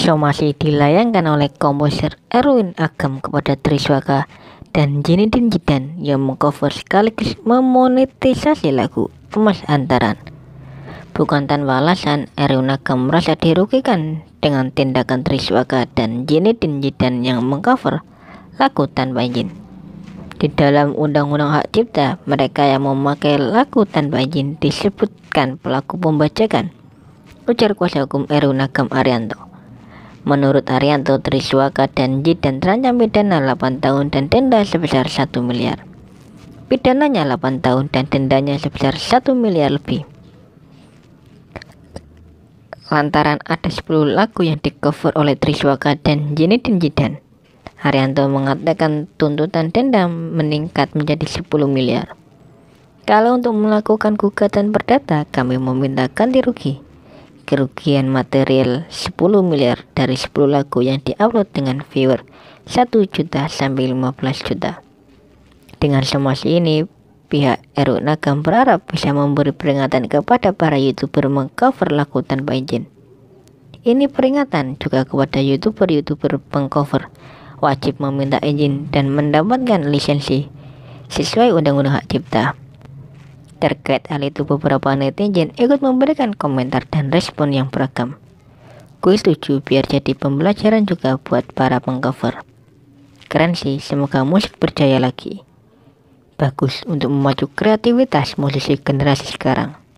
show masih dilayangkan oleh komposer Erwin Agam kepada Triswaka dan Jinidin Jidan yang mengcover sekaligus memonetisasi lagu Emas Antaran. Bukan tanpa alasan, Erwin Agam merasa dirugikan dengan tindakan Triswaka dan Jinidin Jidan yang mengcover lagu tanpa izin. Di dalam Undang-Undang Hak Cipta, mereka yang memakai lagu tanpa izin disebutkan pelaku pembajakan ujar kuasa hukum Erwin Agam Arianto. Menurut Arianto Triswaka dan Danji dan terancam pidana 8 tahun dan denda sebesar 1 miliar. Pidananya 8 tahun dan dendanya sebesar 1 miliar lebih. Lantaran ada 10 lagu yang di-cover oleh Triswaka dan Jini Jidan Haryanto mengatakan tuntutan denda meningkat menjadi 10 miliar. Kalau untuk melakukan gugatan perdata, kami meminta ganti rugi kerugian material 10 miliar dari 10 lagu yang diupload dengan viewer 1 juta sampai 15 juta. Dengan semua ini, pihak Eru Nagam berharap bisa memberi peringatan kepada para YouTuber mengcover lagu tanpa izin. Ini peringatan juga kepada YouTuber-YouTuber pengcover wajib meminta izin dan mendapatkan lisensi sesuai Undang-Undang Hak Cipta. Terkait hal itu beberapa netizen ikut memberikan komentar dan respon yang beragam. Gue setuju biar jadi pembelajaran juga buat para pengcover. Keren sih, semoga musik berjaya lagi. Bagus untuk memacu kreativitas musisi generasi sekarang.